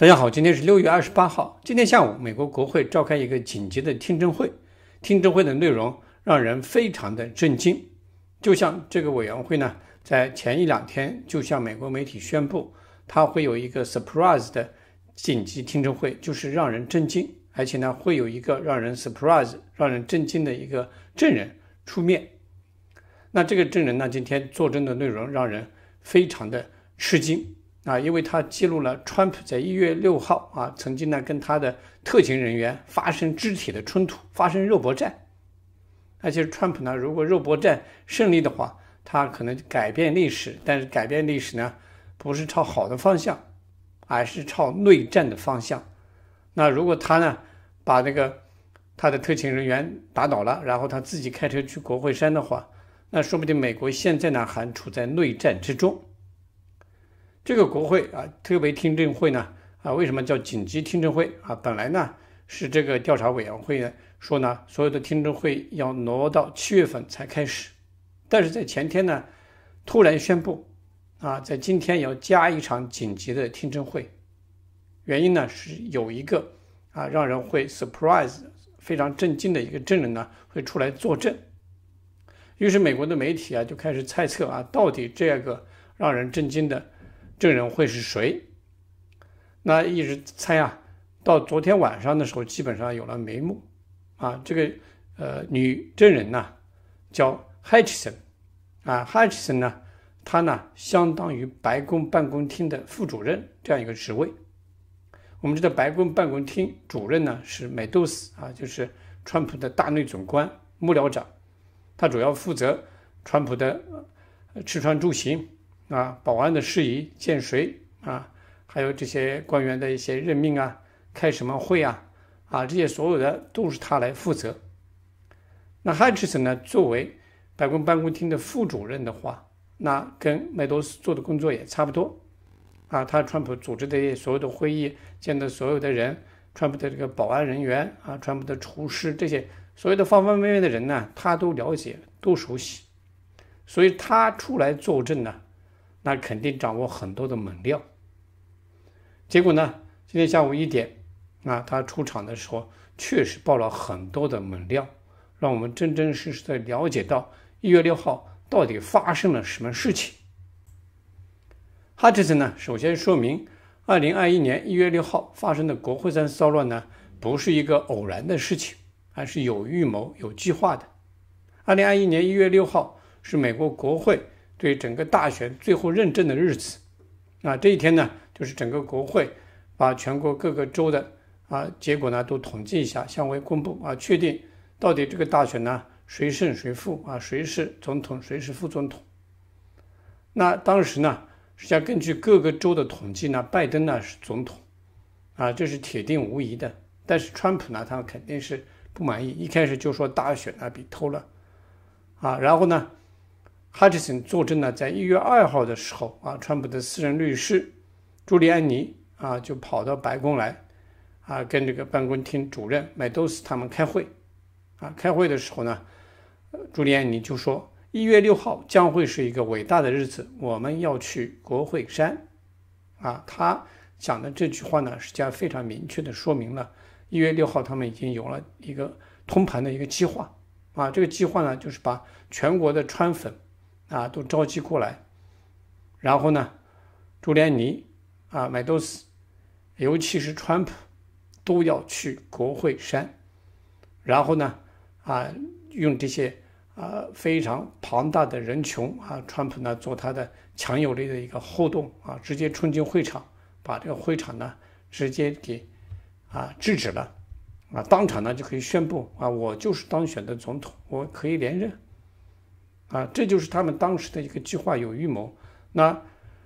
大家好，今天是六月二十八号。今天下午，美国国会召开一个紧急的听证会，听证会的内容让人非常的震惊。就像这个委员会呢，在前一两天就向美国媒体宣布，他会有一个 surprise 的紧急听证会，就是让人震惊，而且呢会有一个让人 surprise、让人震惊的一个证人出面。那这个证人呢，今天作证的内容让人非常的吃惊。啊，因为他记录了川普在一月六号啊，曾经呢跟他的特勤人员发生肢体的冲突，发生肉搏战。那且川普呢，如果肉搏战胜利的话，他可能改变历史，但是改变历史呢，不是朝好的方向，而是朝内战的方向。那如果他呢把那个他的特勤人员打倒了，然后他自己开车去国会山的话，那说不定美国现在呢还处在内战之中。这个国会啊，特别听证会呢，啊，为什么叫紧急听证会啊？本来呢是这个调查委员会呢说呢，所有的听证会要挪到七月份才开始，但是在前天呢，突然宣布，啊，在今天要加一场紧急的听证会，原因呢是有一个啊让人会 surprise 非常震惊的一个证人呢会出来作证，于是美国的媒体啊就开始猜测啊，到底这个让人震惊的。证人会是谁？那一直猜啊，到昨天晚上的时候，基本上有了眉目。啊，这个呃女证人呢，叫 Hatchson i。啊，Hatchson i 呢，她呢相当于白宫办公厅的副主任这样一个职位。我们知道白宫办公厅主任呢是 Meadows 啊，就是川普的大内总官幕僚长，他主要负责川普的吃穿住行。啊，保安的事宜见谁啊？还有这些官员的一些任命啊，开什么会啊？啊，这些所有的都是他来负责。那 h u t c h i n s o n 呢，作为白宫办公厅的副主任的话，那跟麦多斯做的工作也差不多。啊，他川普组织的所有的会议，见的所有的人，川普的这个保安人员啊，川普的厨师这些所有的方方面面的人呢，他都了解，都熟悉。所以他出来作证呢。那肯定掌握很多的猛料，结果呢？今天下午一点，那他出场的时候确实爆了很多的猛料，让我们真真实实的了解到一月六号到底发生了什么事情。哈特森呢，首先说明，二零二一年一月六号发生的国会山骚乱呢，不是一个偶然的事情，而是有预谋、有计划的。二零二一年一月六号是美国国会。对整个大选最后认证的日子，啊，这一天呢，就是整个国会把全国各个州的啊结果呢都统计一下，向外公布啊，确定到底这个大选呢谁胜谁负啊，谁是总统，谁是副总统。那当时呢，实际上根据各个州的统计呢，拜登呢是总统，啊，这是铁定无疑的。但是川普呢，他肯定是不满意，一开始就说大选呢被偷了，啊，然后呢。哈 u 森作证呢，在一月二号的时候啊，川普的私人律师，朱利安尼啊，就跑到白宫来，啊，跟这个办公厅主任麦多斯他们开会，啊，开会的时候呢，朱利安尼就说，一月六号将会是一个伟大的日子，我们要去国会山，啊，他讲的这句话呢，实际上非常明确的说明了，一月六号他们已经有了一个通盘的一个计划，啊，这个计划呢，就是把全国的川粉。啊，都召集过来，然后呢，朱连尼啊、麦多斯，尤其是川普，都要去国会山，然后呢，啊，用这些啊非常庞大的人群啊，川普呢做他的强有力的一个后盾啊，直接冲进会场，把这个会场呢直接给啊制止了，啊，当场呢就可以宣布啊，我就是当选的总统，我可以连任。啊，这就是他们当时的一个计划，有预谋。那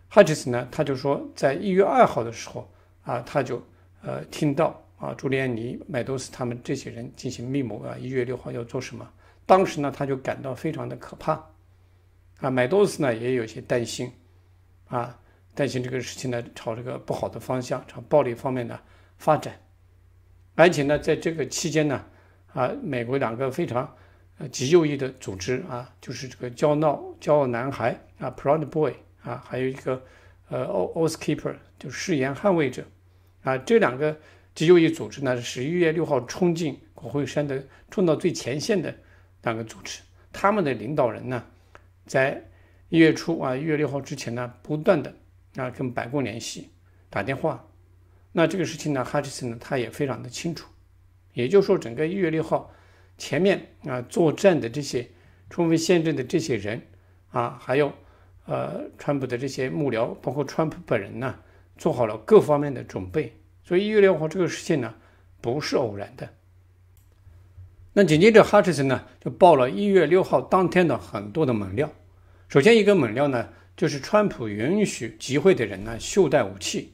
哈切斯呢？他就说，在一月二号的时候啊，他就呃听到啊，朱利安尼、麦多斯他们这些人进行密谋啊，一月六号要做什么。当时呢，他就感到非常的可怕。啊，麦多斯呢也有些担心啊，担心这个事情呢朝这个不好的方向，朝暴力方面的发展。而且呢，在这个期间呢，啊，美国两个非常。呃，极右翼的组织啊，就是这个骄傲骄傲男孩啊，Proud Boy 啊，还有一个呃，O Oath Keeper，就誓言捍卫者啊，这两个极右翼组织呢，是十一月六号冲进国会山的，冲到最前线的两个组织。他们的领导人呢，在一月初啊，一月六号之前呢，不断的啊跟白宫联系打电话。那这个事情呢哈吉森呢，他也非常的清楚。也就是说，整个一月六号。前面啊，作战的这些充分宪政的这些人啊，还有呃，川普的这些幕僚，包括川普本人呢，做好了各方面的准备。所以一月六号这个事情呢，不是偶然的。那紧接着哈士森呢，就爆了一月六号当天的很多的猛料。首先一个猛料呢，就是川普允许集会的人呢，袖带武器。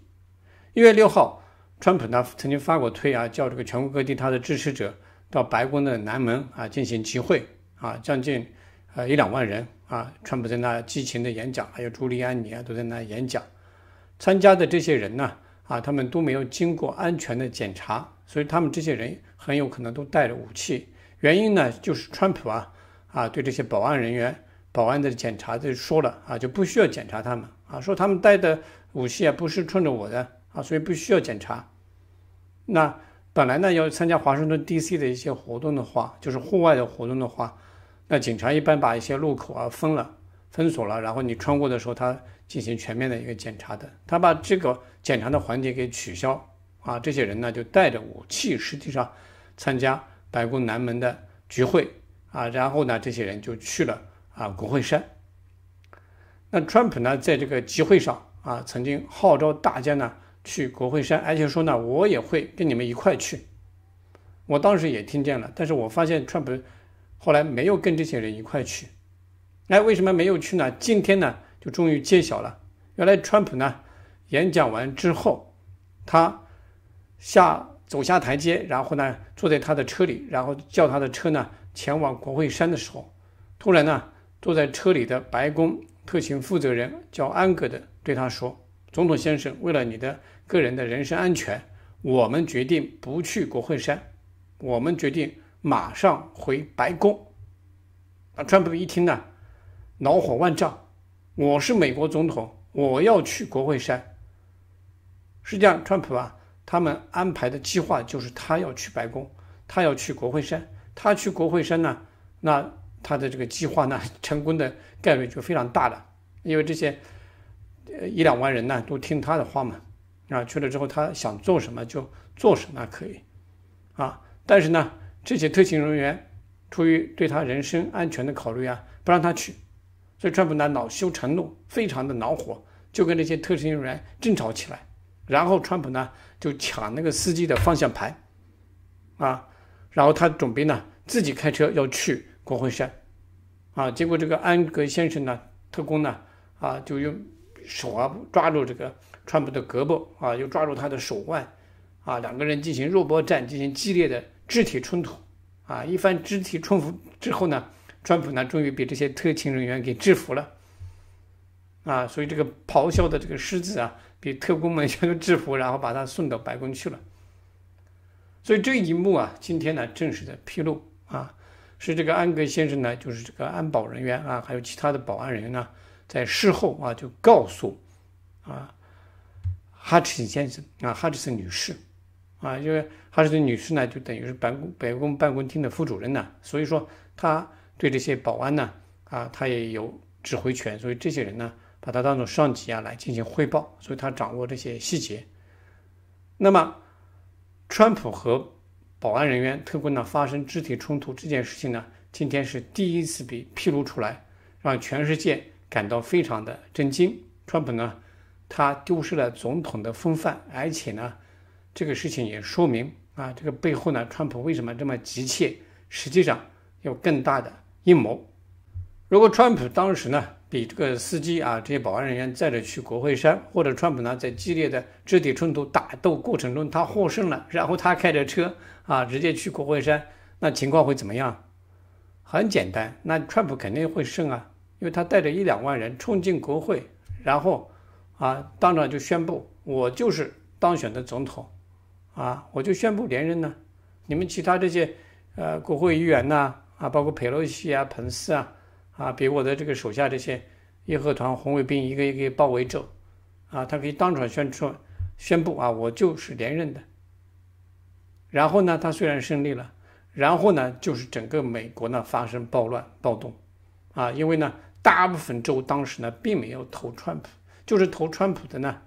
一月六号，川普呢曾经发过推啊，叫这个全国各地他的支持者。到白宫的南门啊进行集会啊，将近呃一两万人啊，川普在那激情的演讲，还有朱利安尼啊都在那演讲。参加的这些人呢啊，他们都没有经过安全的检查，所以他们这些人很有可能都带着武器。原因呢就是川普啊啊对这些保安人员、保安的检查就说了啊，就不需要检查他们啊，说他们带的武器啊不是冲着我的啊，所以不需要检查。那。本来呢，要参加华盛顿 D.C. 的一些活动的话，就是户外的活动的话，那警察一般把一些路口啊封了、封锁了，然后你穿过的时候，他进行全面的一个检查的。他把这个检查的环节给取消啊，这些人呢就带着武器，实际上参加白宫南门的聚会啊，然后呢，这些人就去了啊国会山。那川普呢，在这个集会上啊，曾经号召大家呢。去国会山，而且说呢，我也会跟你们一块去。我当时也听见了，但是我发现川普后来没有跟这些人一块去。哎，为什么没有去呢？今天呢，就终于揭晓了。原来川普呢，演讲完之后，他下走下台阶，然后呢，坐在他的车里，然后叫他的车呢，前往国会山的时候，突然呢，坐在车里的白宫特勤负责人叫安格的对他说。总统先生，为了你的个人的人身安全，我们决定不去国会山。我们决定马上回白宫。啊，川普一听呢，恼火万丈。我是美国总统，我要去国会山。实际上，川普啊，他们安排的计划就是他要去白宫，他要去国会山。他去国会山呢，那他的这个计划呢，成功的概率就非常大了，因为这些。一两万人呢，都听他的话嘛，啊，去了之后他想做什么就做什么可以，啊，但是呢，这些特勤人员出于对他人身安全的考虑啊，不让他去，所以川普呢恼羞成怒，非常的恼火，就跟这些特勤人员争吵起来，然后川普呢就抢那个司机的方向盘，啊，然后他准备呢自己开车要去国会山，啊，结果这个安格先生呢特工呢啊就用。手啊，抓住这个川普的胳膊啊，又抓住他的手腕啊，两个人进行肉搏战，进行激烈的肢体冲突啊。一番肢体冲突之后呢，川普呢终于被这些特勤人员给制服了啊。所以这个咆哮的这个狮子啊，被特工们全都制服，然后把他送到白宫去了。所以这一幕啊，今天呢正式的披露啊，是这个安格先生呢，就是这个安保人员啊，还有其他的保安人员呢，在事后啊，就告诉，啊，哈池森先生啊，哈池森女士，啊，因为哈池森女士呢，就等于是白宫白宫办公厅的副主任呢，所以说他对这些保安呢，啊，他也有指挥权，所以这些人呢，把他当做上级啊来进行汇报，所以他掌握这些细节。那么，川普和保安人员、特工呢发生肢体冲突这件事情呢，今天是第一次被披露出来，让全世界。感到非常的震惊。川普呢，他丢失了总统的风范，而且呢，这个事情也说明啊，这个背后呢，川普为什么这么急切？实际上有更大的阴谋。如果川普当时呢，比这个司机啊，这些保安人员载着去国会山，或者川普呢，在激烈的肢体冲突打斗过程中他获胜了，然后他开着车啊，直接去国会山，那情况会怎么样？很简单，那川普肯定会胜啊。因为他带着一两万人冲进国会，然后，啊，当场就宣布我就是当选的总统，啊，我就宣布连任呢。你们其他这些，呃，国会议员呐，啊，包括佩洛西啊、彭斯啊，啊，被我的这个手下这些，义和团红卫兵一个一个包围着，啊，他可以当场宣出宣布啊，我就是连任的。然后呢，他虽然胜利了，然后呢，就是整个美国呢发生暴乱暴动，啊，因为呢。大部分州当时呢并没有投川普，就是投川普的呢，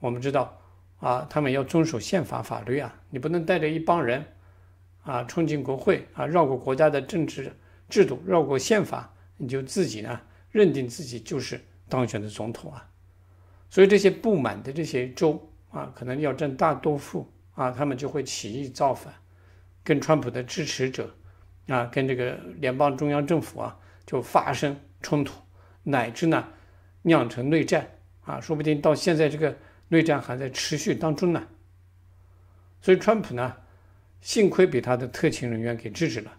我们知道啊，他们要遵守宪法法律啊，你不能带着一帮人啊冲进国会啊，绕过国家的政治制度，绕过宪法，你就自己呢认定自己就是当选的总统啊。所以这些不满的这些州啊，可能要占大多数啊，他们就会起义造反，跟川普的支持者啊，跟这个联邦中央政府啊就发生。冲突，乃至呢酿成内战啊，说不定到现在这个内战还在持续当中呢。所以川普呢，幸亏被他的特勤人员给制止了。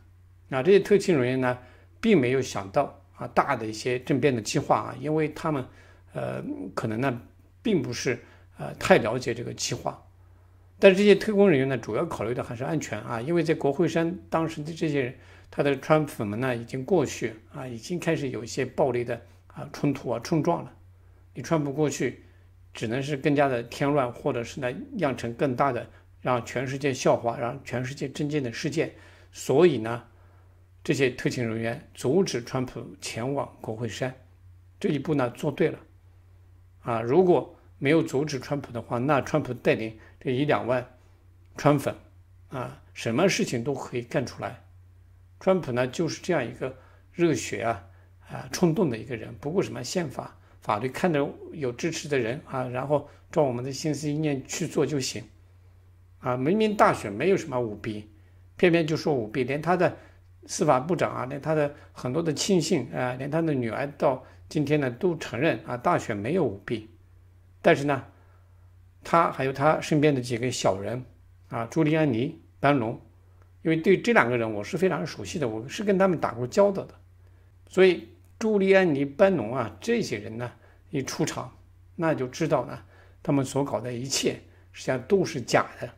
啊，这些特勤人员呢，并没有想到啊大的一些政变的计划啊，因为他们呃可能呢，并不是呃太了解这个计划。但是这些特工人员呢，主要考虑的还是安全啊，因为在国会山当时的这些人。他的川粉们呢，已经过去啊，已经开始有一些暴力的啊冲突啊冲撞了。你穿不过去，只能是更加的添乱，或者是呢酿成更大的让全世界笑话、让全世界震惊的事件。所以呢，这些特勤人员阻止川普前往国会山，这一步呢做对了啊！如果没有阻止川普的话，那川普带领这一两万川粉啊，什么事情都可以干出来。川普呢，就是这样一个热血啊啊冲动的一个人，不顾什么宪法法律，看着有支持的人啊，然后照我们的心思意念去做就行啊。明明大选没有什么舞弊，偏偏就说舞弊，连他的司法部长啊，连他的很多的亲信啊，连他的女儿到今天呢都承认啊，大选没有舞弊，但是呢，他还有他身边的几个小人啊，朱利安尼、班农，因为对这两个人我是非常熟悉的，我是跟他们打过交道的，所以朱利安尼、班农啊这些人呢一出场，那就知道呢他们所搞的一切实际上都是假的。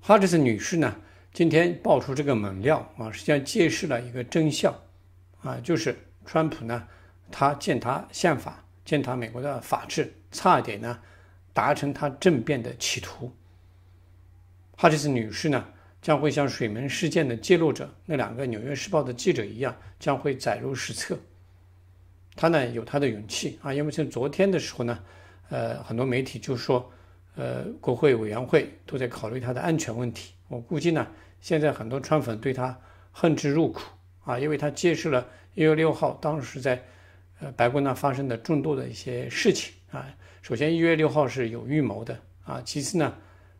哈里斯女士呢今天爆出这个猛料啊，实际上揭示了一个真相啊，就是川普呢他践踏宪法、践踏美国的法治，差点呢达成他政变的企图。哈里斯女士呢？将会像水门事件的揭露者那两个《纽约时报》的记者一样，将会载入史册。他呢有他的勇气啊，因为从昨天的时候呢，呃，很多媒体就说，呃，国会委员会都在考虑他的安全问题。我估计呢，现在很多川粉对他恨之入骨啊，因为他揭示了一月六号当时在呃白宫那发生的众多的一些事情啊。首先一月六号是有预谋的啊，其次呢，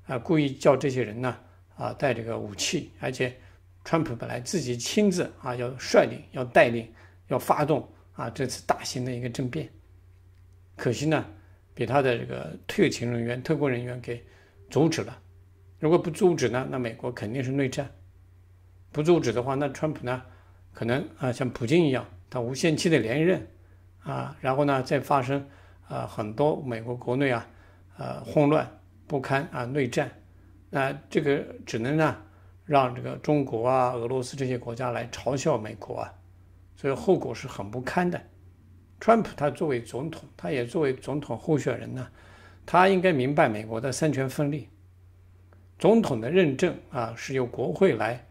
啊，故意叫这些人呢。啊，带这个武器，而且，川普本来自己亲自啊要率领、要带领、要发动啊这次大型的一个政变，可惜呢，被他的这个特勤人员、特工人员给阻止了。如果不阻止呢，那美国肯定是内战；不阻止的话，那川普呢可能啊像普京一样，他无限期的连任啊，然后呢再发生啊很多美国国内啊呃混乱不堪啊内战。那这个只能呢，让这个中国啊、俄罗斯这些国家来嘲笑美国啊，所以后果是很不堪的。川普他作为总统，他也作为总统候选人呢，他应该明白美国的三权分立，总统的认证啊是由国会来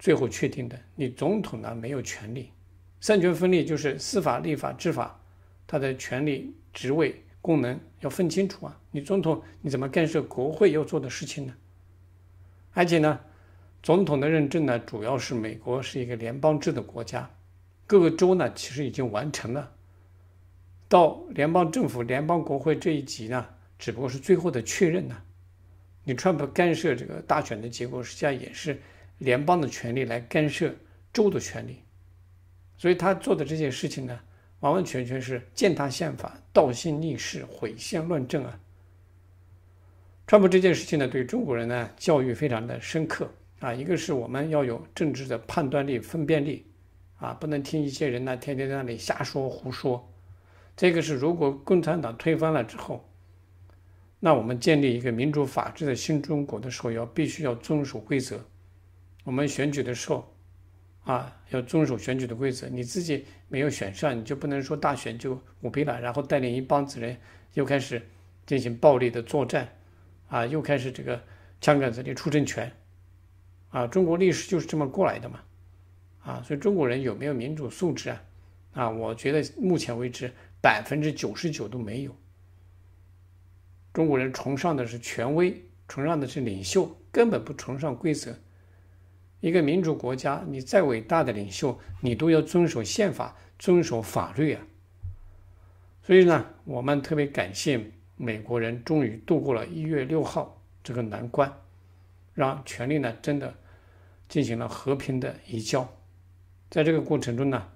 最后确定的。你总统呢没有权利。三权分立就是司法、立法、执法，他的权利、职位、功能要分清楚啊。你总统你怎么干涉国会要做的事情呢？而且呢，总统的认证呢，主要是美国是一个联邦制的国家，各个州呢其实已经完成了，到联邦政府、联邦国会这一级呢，只不过是最后的确认呢。你 Trump 干涉这个大选的结果，实际上也是联邦的权利来干涉州的权利，所以他做的这些事情呢，完完全全是践踏宪法、倒宪逆势、毁宪乱政啊！川普这件事情呢，对中国人呢教育非常的深刻啊。一个是我们要有政治的判断力、分辨力啊，不能听一些人呢天天在那里瞎说胡说。这个是如果共产党推翻了之后，那我们建立一个民主法治的新中国的时候，要必须要遵守规则。我们选举的时候啊，要遵守选举的规则。你自己没有选上，你就不能说大选就舞弊了，然后带领一帮子人又开始进行暴力的作战。啊，又开始这个枪杆子里出政权，啊，中国历史就是这么过来的嘛，啊，所以中国人有没有民主素质啊？啊，我觉得目前为止百分之九十九都没有。中国人崇尚的是权威，崇尚的是领袖，根本不崇尚规则。一个民主国家，你再伟大的领袖，你都要遵守宪法，遵守法律啊。所以呢，我们特别感谢。美国人终于度过了一月六号这个难关，让权力呢真的进行了和平的移交。在这个过程中呢，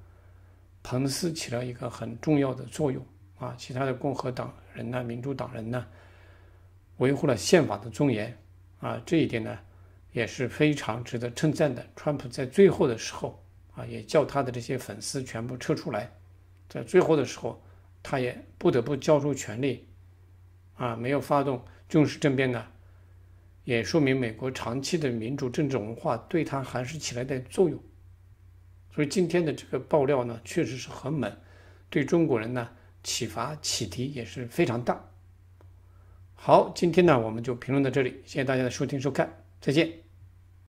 彭斯起了一个很重要的作用啊。其他的共和党人呢、民主党人呢，维护了宪法的尊严啊，这一点呢也是非常值得称赞的。川普在最后的时候啊，也叫他的这些粉丝全部撤出来，在最后的时候，他也不得不交出权力。啊，没有发动军事政变的，也说明美国长期的民主政治文化对他还是起来的作用。所以今天的这个爆料呢，确实是很猛，对中国人呢启发启迪也是非常大。好，今天呢我们就评论到这里，谢谢大家的收听收看，再见。